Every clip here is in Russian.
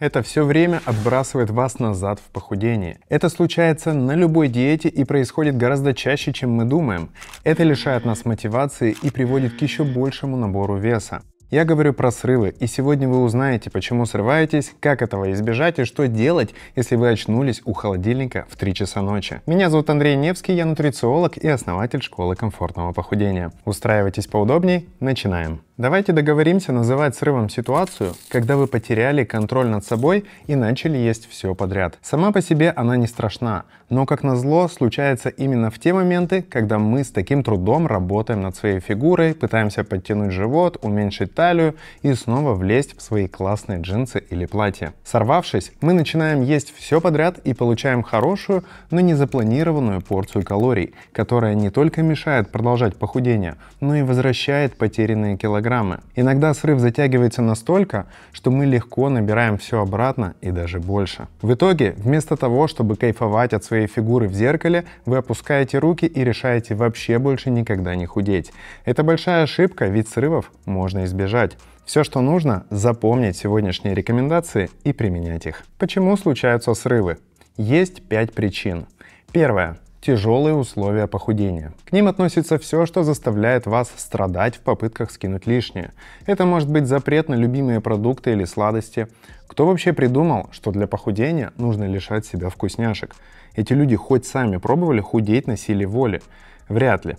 Это все время отбрасывает вас назад в похудение. Это случается на любой диете и происходит гораздо чаще, чем мы думаем. Это лишает нас мотивации и приводит к еще большему набору веса. Я говорю про срывы, и сегодня вы узнаете, почему срываетесь, как этого избежать и что делать, если вы очнулись у холодильника в 3 часа ночи. Меня зовут Андрей Невский, я нутрициолог и основатель школы комфортного похудения. Устраивайтесь поудобнее, начинаем. Давайте договоримся называть срывом ситуацию, когда вы потеряли контроль над собой и начали есть все подряд. Сама по себе она не страшна, но, как назло, случается именно в те моменты, когда мы с таким трудом работаем над своей фигурой, пытаемся подтянуть живот, уменьшить талию и снова влезть в свои классные джинсы или платье. Сорвавшись, мы начинаем есть все подряд и получаем хорошую, но не запланированную порцию калорий, которая не только мешает продолжать похудение, но и возвращает потерянные килограммы программы. Иногда срыв затягивается настолько, что мы легко набираем все обратно и даже больше. В итоге, вместо того, чтобы кайфовать от своей фигуры в зеркале, вы опускаете руки и решаете вообще больше никогда не худеть. Это большая ошибка, ведь срывов можно избежать. Все, что нужно, запомнить сегодняшние рекомендации и применять их. Почему случаются срывы? Есть пять причин. Первое тяжелые условия похудения. К ним относится все, что заставляет вас страдать в попытках скинуть лишнее. Это может быть запрет на любимые продукты или сладости. Кто вообще придумал, что для похудения нужно лишать себя вкусняшек? Эти люди хоть сами пробовали худеть на силе воли? Вряд ли.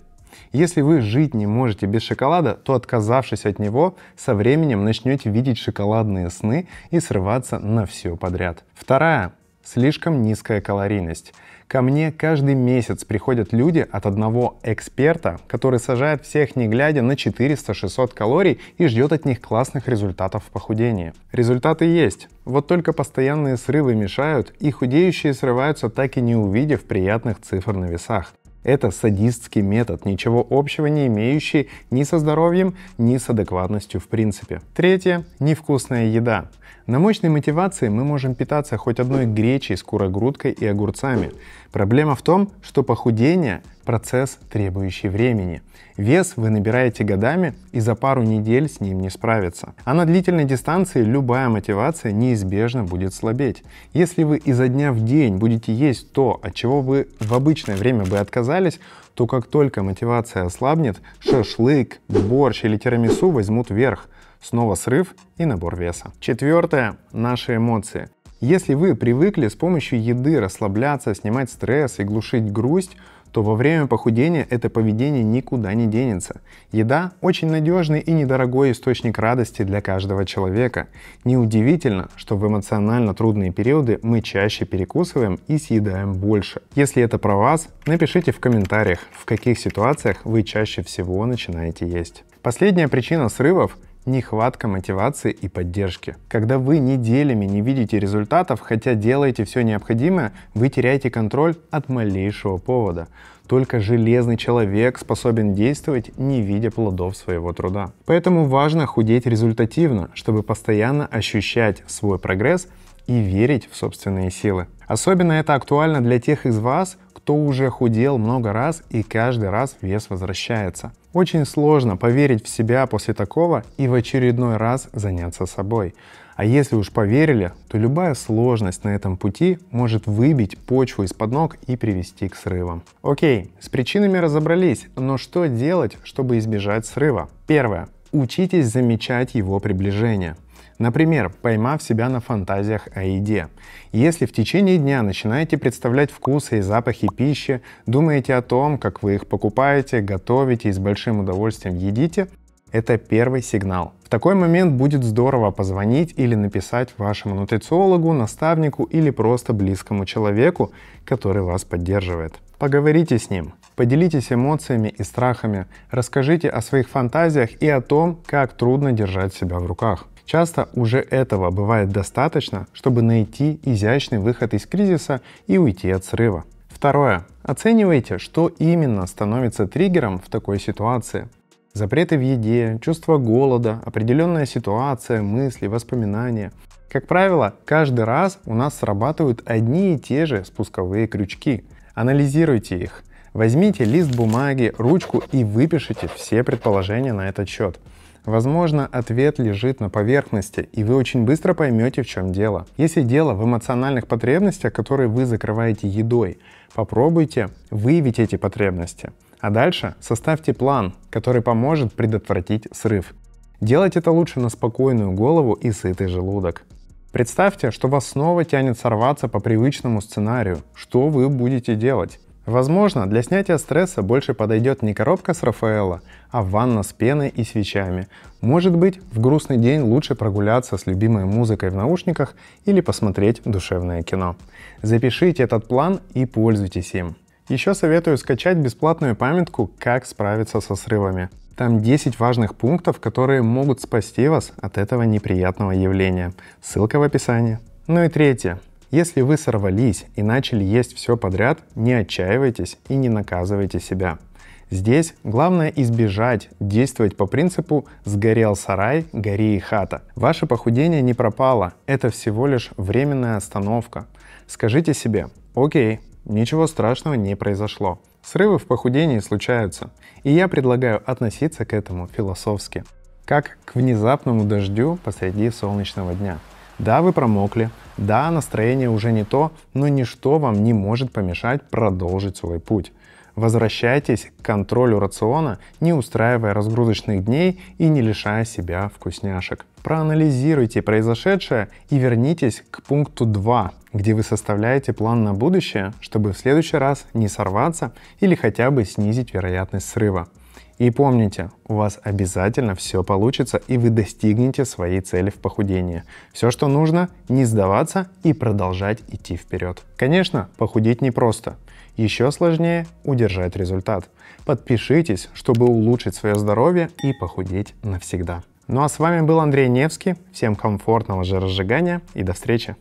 Если вы жить не можете без шоколада, то отказавшись от него, со временем начнете видеть шоколадные сны и срываться на все подряд. Вторая Слишком низкая калорийность. Ко мне каждый месяц приходят люди от одного эксперта, который сажает всех не глядя на 400-600 калорий и ждет от них классных результатов в похудении. Результаты есть, вот только постоянные срывы мешают, и худеющие срываются так и не увидев приятных цифр на весах. Это садистский метод, ничего общего не имеющий ни со здоровьем, ни с адекватностью в принципе. Третье – невкусная еда. На мощной мотивации мы можем питаться хоть одной гречей с курогрудкой и огурцами. Проблема в том, что похудение – процесс, требующий времени. Вес вы набираете годами и за пару недель с ним не справиться. А на длительной дистанции любая мотивация неизбежно будет слабеть. Если вы изо дня в день будете есть то, от чего вы в обычное время бы отказались, то как только мотивация ослабнет, шашлык, борщ или тирамису возьмут верх. Снова срыв и набор веса. Четвертое – наши эмоции. Если вы привыкли с помощью еды расслабляться, снимать стресс и глушить грусть, то во время похудения это поведение никуда не денется. Еда – очень надежный и недорогой источник радости для каждого человека. Неудивительно, что в эмоционально трудные периоды мы чаще перекусываем и съедаем больше. Если это про вас, напишите в комментариях, в каких ситуациях вы чаще всего начинаете есть. Последняя причина срывов – Нехватка мотивации и поддержки. Когда вы неделями не видите результатов, хотя делаете все необходимое, вы теряете контроль от малейшего повода. Только железный человек способен действовать, не видя плодов своего труда. Поэтому важно худеть результативно, чтобы постоянно ощущать свой прогресс и верить в собственные силы. Особенно это актуально для тех из вас, кто уже худел много раз и каждый раз вес возвращается. Очень сложно поверить в себя после такого и в очередной раз заняться собой. А если уж поверили, то любая сложность на этом пути может выбить почву из-под ног и привести к срывам. Окей, с причинами разобрались, но что делать, чтобы избежать срыва? Первое. Учитесь замечать его приближение. Например, поймав себя на фантазиях о еде. Если в течение дня начинаете представлять вкусы и запахи пищи, думаете о том, как вы их покупаете, готовите и с большим удовольствием едите, это первый сигнал. В такой момент будет здорово позвонить или написать вашему нутрициологу, наставнику или просто близкому человеку, который вас поддерживает. Поговорите с ним. Поделитесь эмоциями и страхами, расскажите о своих фантазиях и о том, как трудно держать себя в руках. Часто уже этого бывает достаточно, чтобы найти изящный выход из кризиса и уйти от срыва. Второе. Оценивайте, что именно становится триггером в такой ситуации. Запреты в еде, чувство голода, определенная ситуация, мысли, воспоминания. Как правило, каждый раз у нас срабатывают одни и те же спусковые крючки. Анализируйте их, Возьмите лист бумаги, ручку и выпишите все предположения на этот счет. Возможно, ответ лежит на поверхности, и вы очень быстро поймете, в чем дело. Если дело в эмоциональных потребностях, которые вы закрываете едой, попробуйте выявить эти потребности. А дальше составьте план, который поможет предотвратить срыв. Делать это лучше на спокойную голову и сытый желудок. Представьте, что вас снова тянет сорваться по привычному сценарию. Что вы будете делать? Возможно, для снятия стресса больше подойдет не коробка с Рафаэла, а ванна с пеной и свечами. Может быть, в грустный день лучше прогуляться с любимой музыкой в наушниках или посмотреть душевное кино. Запишите этот план и пользуйтесь им. Еще советую скачать бесплатную памятку «Как справиться со срывами». Там 10 важных пунктов, которые могут спасти вас от этого неприятного явления. Ссылка в описании. Ну и третье. Если вы сорвались и начали есть все подряд, не отчаивайтесь и не наказывайте себя. Здесь главное избежать действовать по принципу «сгорел сарай, гори и хата». Ваше похудение не пропало, это всего лишь временная остановка. Скажите себе «Окей, ничего страшного не произошло». Срывы в похудении случаются, и я предлагаю относиться к этому философски, как к внезапному дождю посреди солнечного дня – да, вы промокли, да, настроение уже не то, но ничто вам не может помешать продолжить свой путь. Возвращайтесь к контролю рациона, не устраивая разгрузочных дней и не лишая себя вкусняшек. Проанализируйте произошедшее и вернитесь к пункту 2, где вы составляете план на будущее, чтобы в следующий раз не сорваться или хотя бы снизить вероятность срыва. И помните, у вас обязательно все получится и вы достигнете своей цели в похудении. Все, что нужно, не сдаваться и продолжать идти вперед. Конечно, похудеть непросто. Еще сложнее удержать результат. Подпишитесь, чтобы улучшить свое здоровье и похудеть навсегда. Ну а с вами был Андрей Невский. Всем комфортного жиросжигания и до встречи.